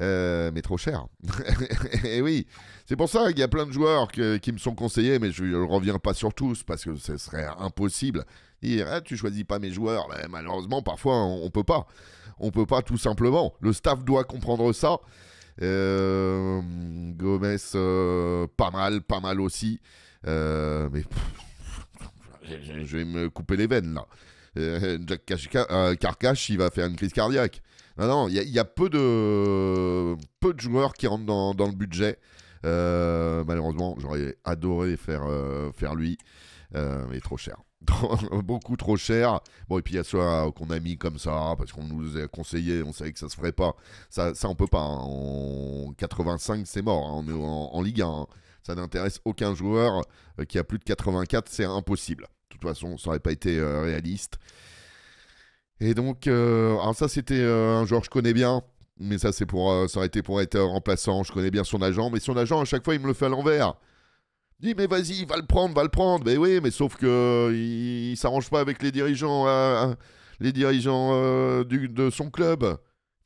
Euh, mais trop cher. et eh oui, c'est pour ça qu'il y a plein de joueurs qui me sont conseillés, mais je ne reviens pas sur tous parce que ce serait impossible. Dire, ah, tu choisis pas mes joueurs. Ben, malheureusement, parfois, on, ne peut pas. On peut pas tout simplement. Le staff doit comprendre ça. Euh, Gomez, euh, pas mal, pas mal aussi. Euh, mais je vais me couper les veines là. Jack Carcache, il va faire une crise cardiaque. Non, non, il y, a peu de, peu de joueurs qui rentrent dans, le budget. Euh, malheureusement, j'aurais adoré faire, euh, faire lui, euh, mais trop cher. Beaucoup trop cher. Bon, et puis il y a ceux qu'on a mis comme ça, parce qu'on nous a conseillé, on savait que ça se ferait pas. Ça, ça on peut pas. Hein. En 85, c'est mort. Hein. On est en, Ligue 1. Hein. Ça n'intéresse aucun joueur qui a plus de 84, c'est impossible. De toute façon, ça n'aurait pas été réaliste. Et donc, euh, ça, c'était euh, un joueur que je connais bien, mais ça, c'est pour, euh, ça aurait été pour être remplaçant. Je connais bien son agent, mais son agent, à chaque fois, il me le fait à l'envers. Il dit, mais vas-y, va le prendre, va le prendre. Mais oui, mais sauf que il, s'arrange pas avec les dirigeants, les dirigeants de son club.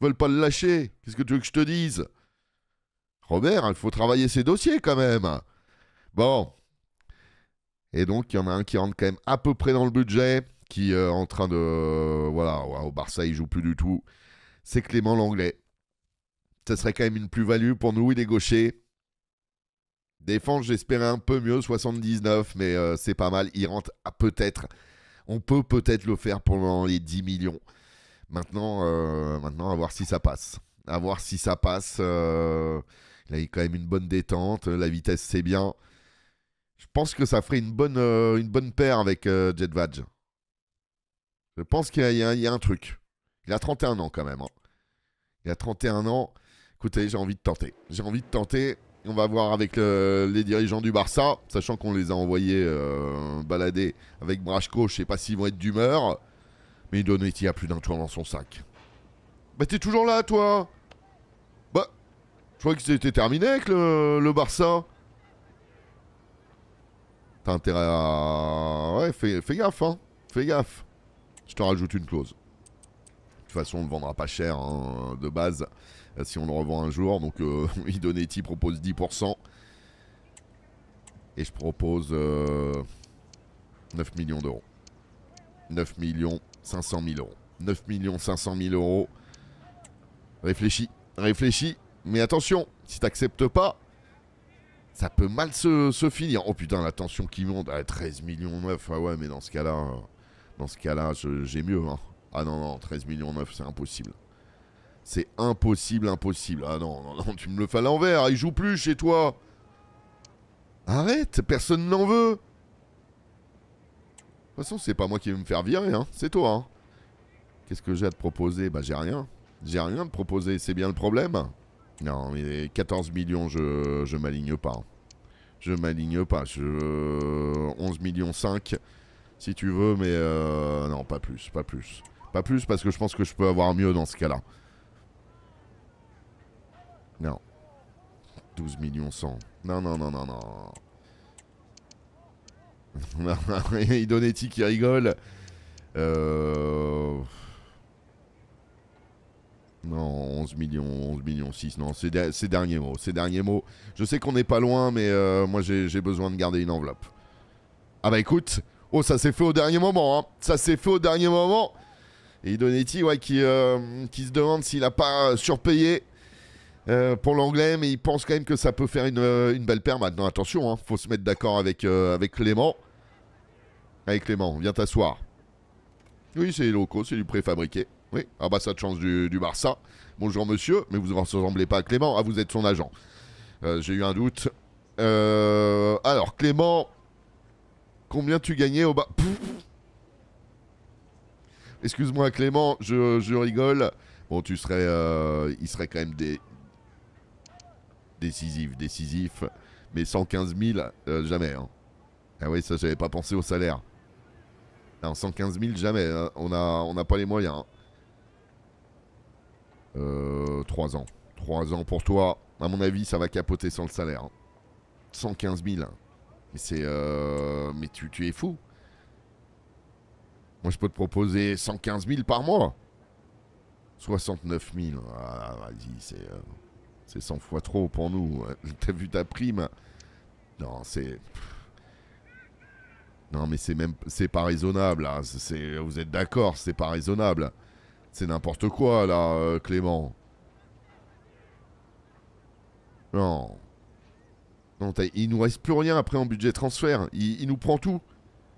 Ils veulent pas le lâcher. Qu'est-ce que tu veux que je te dise Robert, hein, il faut travailler ses dossiers quand même. Bon. Et donc, il y en a un qui rentre quand même à peu près dans le budget qui est euh, en train de. Euh, voilà, au Barça, il joue plus du tout. C'est Clément Langlais. ça serait quand même une plus-value pour nous, il est gaucher. Défense, j'espérais un peu mieux, 79, mais euh, c'est pas mal. Il rentre à peut-être. On peut peut-être le faire pendant les 10 millions. Maintenant, maintenant, à voir si ça passe. À voir si ça passe. il a quand même une bonne détente. La vitesse, c'est bien. Je pense que ça ferait une bonne, une bonne paire avec Jet je pense qu'il y, a un truc. Il a 31 ans quand même. Hein. Il a 31 ans. Écoutez, j'ai envie de tenter. J'ai envie de tenter. On va voir avec les dirigeants du Barça, sachant qu'on les a envoyés euh, balader avec Brachko, Je ne sais pas s'ils vont être d'humeur. Mais il y a plus d'un tour dans son sac. Bah t'es toujours là toi Bah, je crois que c'était terminé avec le, Barça. T'as intérêt à... Ouais, fais, fais gaffe, hein. Fais gaffe je te rajoute une clause. De toute façon, on ne vendra pas cher hein, de base euh, si on le revend un jour. Donc, euh, Idonetti propose 10%. Et je propose 9 euh, millions d'euros. 9 millions 500 000 euros. 9 millions 500 000 euros. Réfléchis, réfléchis. Mais attention, si t'acceptes pas, ça peut mal se, finir. Oh putain, la tension qui monte. à ah, 13 millions 9. Ah ouais, mais dans ce cas-là... Hein. Dans ce cas-là, j'ai mieux. Hein. Ah non, non, 13 millions 9, c'est impossible. C'est impossible, impossible. Ah non, non, non, tu me le fais à l'envers. Il joue plus chez toi. Arrête, personne n'en veut. De toute façon, c'est pas moi qui vais me faire virer, hein. c'est toi. Hein. Qu'est-ce que j'ai à te proposer Bah, j'ai rien. J'ai rien à te proposer, c'est bien le problème. Non, mais 14 millions, je, je m'aligne pas. Je m'aligne pas. Je... 11 millions 5 si tu veux, mais euh, non, pas plus, pas plus. Pas plus parce que je pense que je peux avoir mieux dans ce cas-là. Non. 12 millions 100. Non, non, non, non, non. Idonetti qui rigole. Euh, non, 11 millions, 11 millions 6. Non, c'est dernier derniers mots. Ces derniers mots. Je sais qu'on n'est pas loin, mais euh, moi j'ai besoin de garder une enveloppe. Ah bah écoute, Oh, ça s'est fait au dernier moment. Hein. Ça s'est fait au dernier moment. Et Donetti, ouais, qui, euh, qui se demande s'il n'a pas euh, surpayé euh, pour l'anglais, mais il pense quand même que ça peut faire une, belle paire maintenant. Attention, hein, faut se mettre d'accord avec, avec Clément. Allez Clément, viens t'asseoir. Oui, c'est locaux, c'est du préfabriqué. Oui, ah bah ça de chance du, Barça. Bonjour monsieur, mais vous ne ressemblez pas à Clément, ah vous êtes son agent. J'ai eu un doute. alors Clément, Combien tu gagnais au bas Excuse-moi Clément, je, rigole. Bon, tu serais... Euh, il serait quand même des... décisif, décisif. Mais 115 000, euh, jamais. Hein. Ah oui, ça, j'avais pas pensé au salaire. Non, 115 000, jamais. Hein. On n'a pas les moyens. 3 hein. euh, ans. 3 ans pour toi. À mon avis, ça va capoter sans le salaire. 115 000. Mais c'est... Euh, mais tu, es fou. Moi, je peux te proposer 115 000 par mois. 69 000. Ah, vas-y, c'est... Euh, c'est 100 fois trop pour nous. T'as vu ta prime Non, c'est... Non, mais c'est même... C'est pas raisonnable, hein. Vous êtes d'accord, c'est pas raisonnable. C'est n'importe quoi, là, euh, Clément. Non. Non, il nous reste plus rien après en budget transfert. Il, nous prend tout.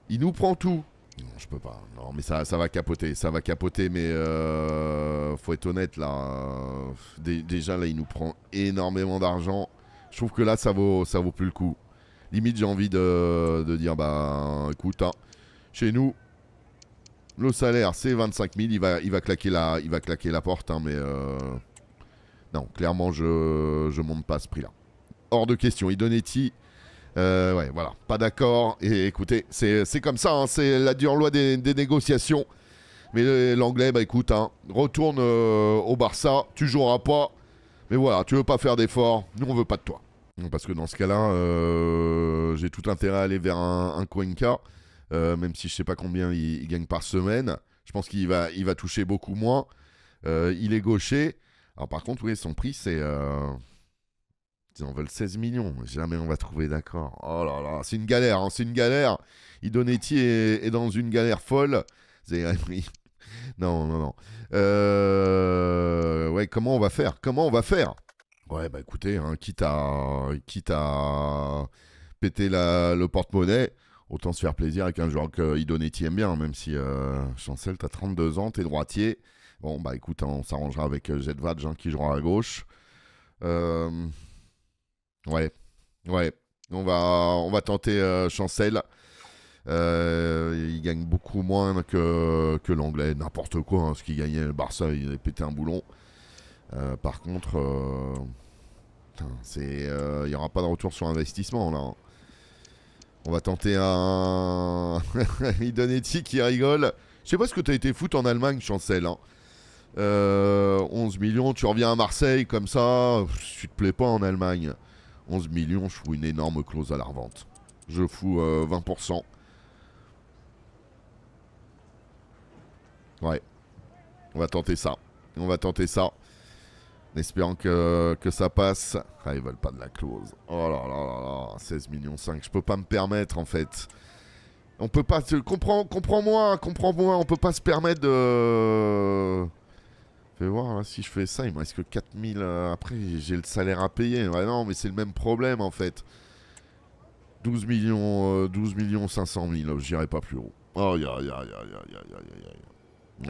Il nous prend tout. Non, je peux pas. Non, mais ça, ça va capoter. Ça va capoter, mais euh, faut être honnête là. Euh, déjà, là, il nous prend énormément d'argent. Je trouve que là, ça vaut, ça vaut plus le coup. Limite, j'ai envie de, dire bah écoute, hein, chez nous, le salaire c'est 25 000. Il va, il va, claquer, la, il va claquer la porte, hein, mais euh, non, clairement, je, je monte pas ce prix là hors de question. Idonetti, euh, ouais, voilà, pas d'accord. Et écoutez, c'est comme ça, hein. c'est la dure loi des, négociations. Mais euh, l'anglais, bah écoute, hein, retourne euh, au Barça, tu joueras pas. Mais voilà, tu veux pas faire d'efforts, nous on veut pas de toi. Parce que dans ce cas-là, j'ai tout intérêt à aller vers un, un même si je sais pas combien il, gagne par semaine. Je pense qu'il va, il va toucher beaucoup moins. il est gaucher. Alors par contre, oui, son prix, c'est... Ils en veulent 16 millions. Jamais on va trouver d'accord. Oh là là, c'est une galère. Hein, c'est une galère. Idonetti est, est, dans une galère folle. Non, non, non. Euh, ouais, comment on va faire Comment on va faire Ouais, bah écoutez, hein, quitte, à, quitte à péter le porte-monnaie, autant se faire plaisir avec un joueur que Idonetti aime bien, même si euh, Chancel, t'as 32 ans, t'es droitier. Bon, bah écoute, hein, on s'arrangera avec euh, Jedvadj hein, qui jouera à gauche. Euh, Ouais, ouais. On va, on va tenter euh, Chancel. Euh, il gagne beaucoup moins que, l'anglais, n'importe quoi. Hein, ce qu'il gagnait, le Barça, il avait pété un boulon. Euh, par contre, il n'y aura pas de retour sur investissement là. Hein. On va tenter un. Idonetti qui rigole. Je sais pas ce que tu as été foutre en Allemagne, Chancel. 11 hein. millions, tu reviens à Marseille comme ça, tu te plais pas en Allemagne. 11 millions, je fous une énorme clause à la revente. Je fous 20%. Euh, ouais. On va tenter ça. On va tenter ça. En espérant que, ça passe. Ah, ils veulent pas de la clause. Oh là là là là. 16 millions 5. Je peux pas me permettre en fait. On peut pas. Comprends-moi, comprends comprends-moi. On peut pas se permettre de. Fais voir, hein, si je fais ça, il me reste que 4000. Euh, après, j'ai le salaire à payer. Ouais, non, mais c'est le même problème, en fait. 12 millions, 12 euh, millions 500 000, j'irai pas plus haut. Oh, ya, ya, ya, ya,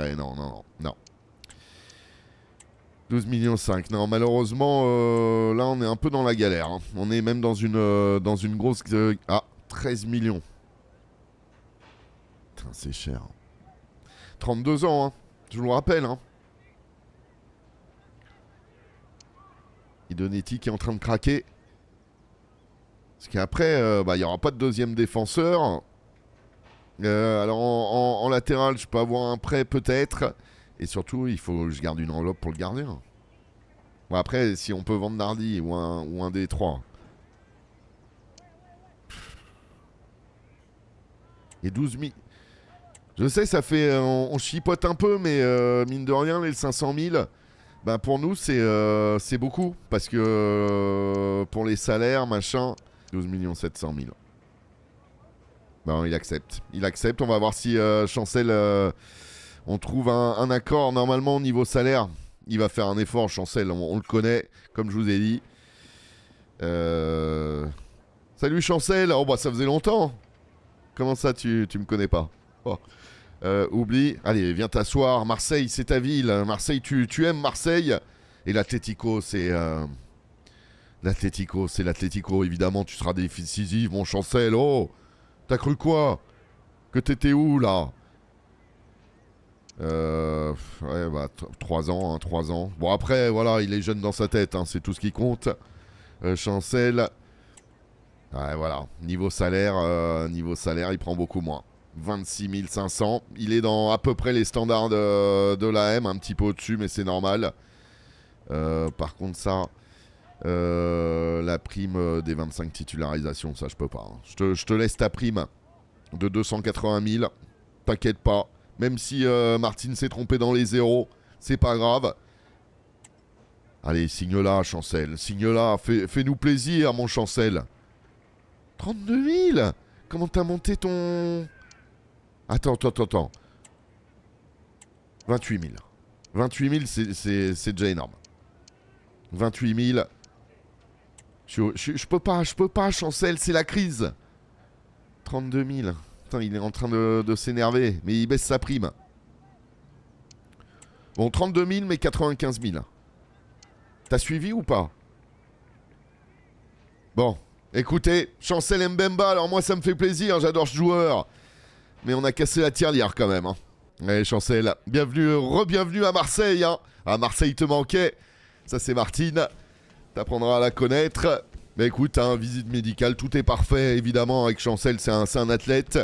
ya, ya, non, non, non, non. 12 millions 5. Non, malheureusement, euh, là, on est un peu dans la galère. Hein. On est même dans une, dans une grosse... ah, 13 millions. Putain, c'est cher. 32 ans, hein. Je vous le rappelle, hein. Idonetti qui est en train de craquer. Parce qu'après, euh, bah, il n'y aura pas de deuxième défenseur. Euh, alors en, latéral, je peux avoir un prêt peut-être. Et surtout, il faut que je garde une enveloppe pour le gardien. Bon, après, si on peut vendre Nardi ou un, ou un des trois. Et 12 000. Je sais, ça fait. Euh, on, chipote un peu, mais mine de rien, les 500 000. Bah, pour nous, euh, c'est beaucoup. Parce que euh, pour les salaires, machin, 12 700 000. il accepte. Il accepte. On va voir si euh, Chancel. on trouve un, accord normalement au niveau salaire. Il va faire un effort, Chancel. On, le connaît, comme je vous ai dit. Salut Chancel. Oh, bah ça faisait longtemps. Comment ça, tu, tu me connais pas oh. Euh, oublie, allez, viens t'asseoir. Marseille, c'est ta ville. Marseille, tu, aimes Marseille. Et l'Atlético, c'est. Euh, L'Atletico c'est Évidemment, tu seras décisif, mon chancel. Oh T'as cru quoi Que t'étais où, là 3 euh, bah, ans, hein, ans. Bon, après, voilà, il est jeune dans sa tête, hein, c'est tout ce qui compte. Chancel. voilà. Niveau salaire, niveau salaire, il prend beaucoup moins. 26 500. Il est dans à peu près les standards de, la M, un petit peu au-dessus, mais c'est normal. Euh, par contre, ça, euh, la prime euh, des 25 titularisations, ça, je peux pas. Hein. Je, te, laisse ta prime de 280 000. T'inquiète pas. Même si Martine s'est trompé dans les zéros, c'est pas grave. Allez, signe-la, Chancel. Signe-la. Fais-nous plaisir, mon Chancel. 32 000 Comment t'as monté ton... Attends, attends, attends, attends. 28 000. 28 000, c'est déjà énorme. 28 000. Je, peux pas, je peux pas, Chancel, c'est la crise. 32 000. il est en train de, de s'énerver, mais il baisse sa prime. Bon, 32 000, mais 95 000. T'as suivi ou pas Bon, écoutez, Chancel Mbemba, alors moi ça me fait plaisir, j'adore ce joueur. Mais on a cassé la tirelire quand même. Allez, hein. eh, Chancel, bienvenue, re-bienvenue à Marseille. Hein. À Marseille, te manquait. Ça, c'est Martine. T'apprendras à la connaître. Mais écoute, hein, visite médicale, tout est parfait, évidemment. Avec Chancel, c'est un, athlète.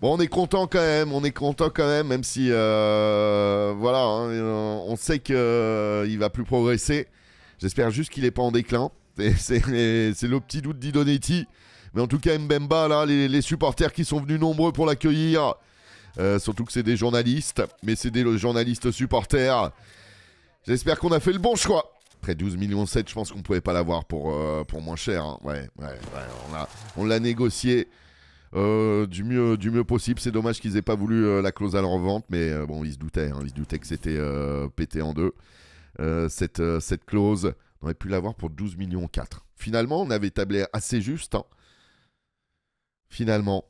Bon, on est content quand même, on est content quand même, même si, euh, voilà, euh, on sait qu'il euh, ne va plus progresser. J'espère juste qu'il n'est pas en déclin. C'est le petit doute d'Idonetti. Mais en tout cas, Mbemba, là, les, supporters qui sont venus nombreux pour l'accueillir. Euh, surtout que c'est des journalistes, mais c'est des journalistes supporters. J'espère qu'on a fait le bon choix. Après 12 millions 7, je pense qu'on pouvait pas l'avoir pour, euh, pour moins cher. Hein. Ouais, on on l'a négocié euh, du, mieux, du mieux possible. C'est dommage qu'ils aient pas voulu la clause à leur vente. mais bon, ils se doutaient. Hein. ils doutaient que c'était pété en deux. cette, cette clause, on aurait pu l'avoir pour 12 millions 4. Finalement, on avait tablé assez juste. Hein finalement.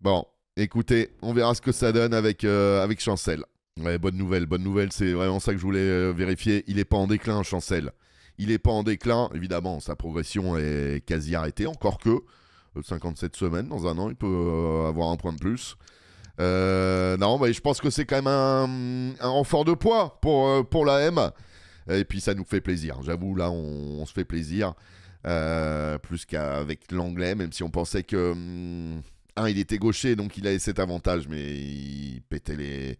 Bon, écoutez, on verra ce que ça donne avec, euh, avec Chancel. Ouais, bonne nouvelle, bonne nouvelle, c'est vraiment ça que je voulais euh, vérifier. Il n'est pas en déclin, Chancel. Il n'est pas en déclin, évidemment, sa progression est quasi arrêtée, encore que 57 euh, semaines, dans un an, il peut avoir un point de plus. non, mais je pense que c'est quand même un, renfort de poids pour, pour la M. Et puis ça nous fait plaisir, j'avoue, là on se fait plaisir. Euh, plus qu'avec l'anglais, même si on pensait que... Hum, un, il était gaucher, donc il avait cet avantage, mais il pétait les...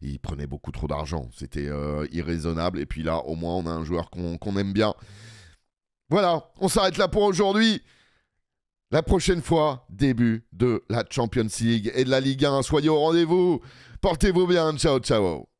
Il prenait beaucoup trop d'argent. C'était euh, irraisonnable. Et puis là, au moins, on a un joueur qu'on aime bien. Voilà, on s'arrête là pour aujourd'hui. La prochaine fois, début de la Champions League et de la Ligue 1. Soyez au rendez-vous. Portez-vous bien. Ciao, ciao.